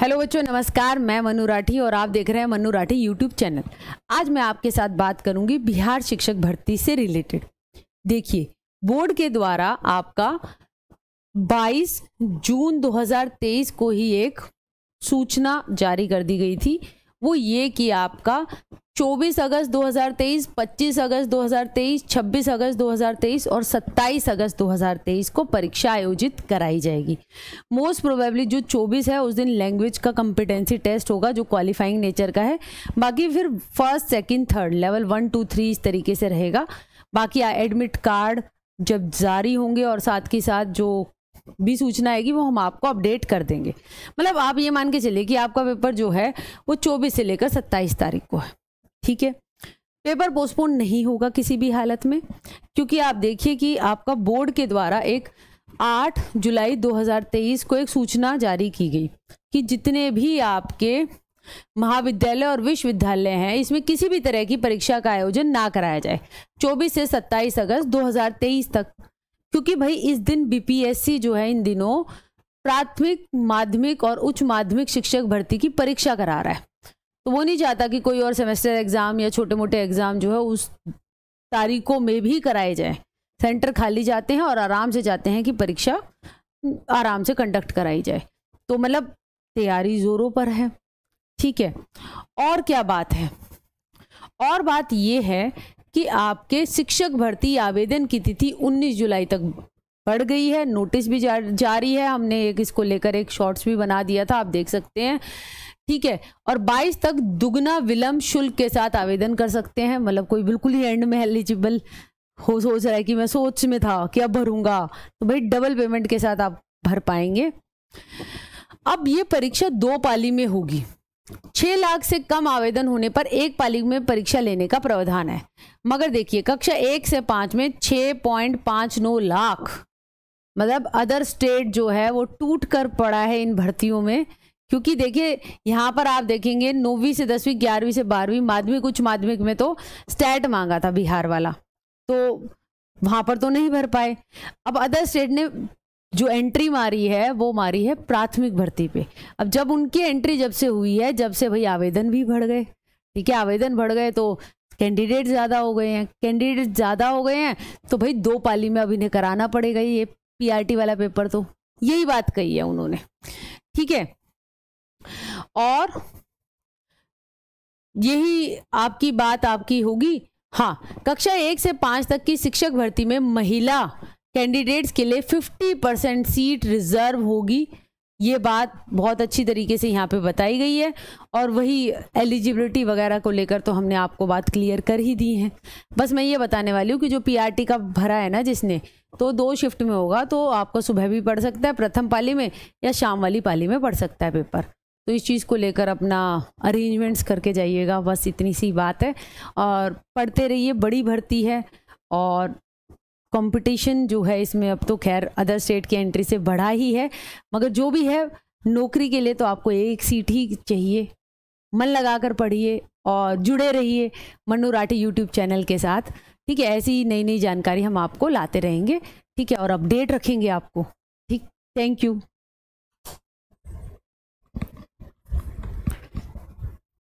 hello बच्चों नमस्कार मैं मनु राठी और आप देख रहे हैं मनु राठी यूट्यूब चैनल आज मैं आपके साथ बात करूंगी बिहार शिक्षक भर्ती से रिलेटेड देखिए बोर्ड के द्वारा आपका 22 जून 2023 को ही एक सूचना जारी कर दी गई थी वो ये कि आपका 24 अगस्त 2023, 25 अगस्त 2023, 26 अगस्त 2023 और 27 अगस्त 2023 को परीक्षा आयोजित कराई जाएगी मोस्ट प्रोबेबली जो 24 है उस दिन लैंग्वेज का कंपिटेंसी टेस्ट होगा जो क्वालिफाइंग नेचर का है बाकी फिर first second third level one two three इस तरीके से रहेगा बाकी एडमिट कार्ड जब जारी होंगे और साथ के साथ जो भी सूचना आएगी वो हम आपको अपडेट कर देंगे मतलब आप ये मान के चलिए कि आपका पेपर जो है वो 24 से लेकर 27 तारीख को है ठीक है पेपर पोस्टपोन नहीं होगा किसी भी हालत में क्योंकि आप देखिए कि आपका बोर्ड के द्वारा एक 8 जुलाई 2023 को एक सूचना जारी की गई कि जितने भी आपके महाविद्यालय और विश्वविद्यालय हैं इसमें किसी भी तरह की परीक्षा का आयोजन ना कराया जाए 24 से 27 अगस्त 2023 तक क्योंकि भाई इस दिन बीपीएससी जो है इन दिनों प्राथमिक माध्यमिक और उच्च माध्यमिक शिक्षक भर्ती की परीक्षा करा रहा है तो वो नहीं चाहता कि कोई और सेमेस्टर एग्ज़ाम या छोटे मोटे एग्ज़ाम जो है उस तारीखों में भी कराए जाएँ सेंटर खाली जाते हैं और आराम से जाते हैं कि परीक्षा आराम से कंडक्ट कराई जाए तो मतलब तैयारी ज़ोरों पर है ठीक है और क्या बात है और बात ये है कि आपके शिक्षक भर्ती आवेदन की तिथि 19 जुलाई तक बढ़ गई है नोटिस भी जारी है हमने एक इसको लेकर एक शॉर्ट्स भी बना दिया था आप देख सकते हैं ठीक है और 22 तक दुगना विलंब शुल्क के साथ आवेदन कर सकते हैं मतलब कोई बिल्कुल ही एंड में एलिजिबल हो सोच रहा है कि मैं सोच में था कि अब भरूंगा तो भाई डबल पेमेंट के साथ आप भर पाएंगे अब ये परीक्षा दो पाली में होगी छह लाख से कम आवेदन होने पर एक पाली में परीक्षा लेने का प्रावधान है मगर देखिए कक्षा एक से पांच में छः पॉइंट पांच नौ लाख मतलब अदर स्टेट जो है वो टूट कर पड़ा है इन भर्तियों में क्योंकि देखिए यहाँ पर आप देखेंगे नौवीं से दसवीं ग्यारहवीं से बारहवीं माध्यमिक उच्च माध्यमिक में तो स्टैट मांगा था बिहार वाला तो वहाँ पर तो नहीं भर पाए अब अदर स्टेट ने जो एंट्री मारी है वो मारी है प्राथमिक भर्ती पे अब जब उनकी एंट्री जब से हुई है जब से भाई आवेदन भी बढ़ गए ठीक है आवेदन बढ़ गए तो कैंडिडेट ज़्यादा हो गए हैं कैंडिडेट ज़्यादा हो गए हैं तो भाई दो पाली में अब इन्हें कराना पड़ेगा ये पीआरटी वाला पेपर तो यही बात कही है उन्होंने ठीक है और यही आपकी बात आपकी होगी हाँ कक्षा एक से पाँच तक की शिक्षक भर्ती में महिला कैंडिडेट्स के लिए 50 परसेंट सीट रिजर्व होगी ये बात बहुत अच्छी तरीके से यहाँ पे बताई गई है और वही एलिजिबिलिटी वगैरह को लेकर तो हमने आपको बात क्लियर कर ही दी है बस मैं ये बताने वाली हूँ कि जो पीआरटी का भरा है ना जिसने तो दो शिफ्ट में होगा तो आपको सुबह भी पढ़ सकता है प्रथम पाली में या शाम वाली पाली में पढ़ सकता है पेपर तो इस चीज़ को लेकर अपना अरेंजमेंट्स करके जाइएगा बस इतनी सी बात है और पढ़ते रहिए बड़ी भर्ती है और कंपटीशन जो है इसमें अब तो खैर अदर स्टेट की एंट्री से बढ़ा ही है मगर जो भी है नौकरी के लिए तो आपको एक सीट ही चाहिए मन लगाकर पढ़िए और जुड़े रहिए मनु राठी यूट्यूब चैनल के साथ ठीक है ऐसी नई नई जानकारी हम आपको लाते रहेंगे ठीक है और अपडेट रखेंगे आपको ठीक थैंक यू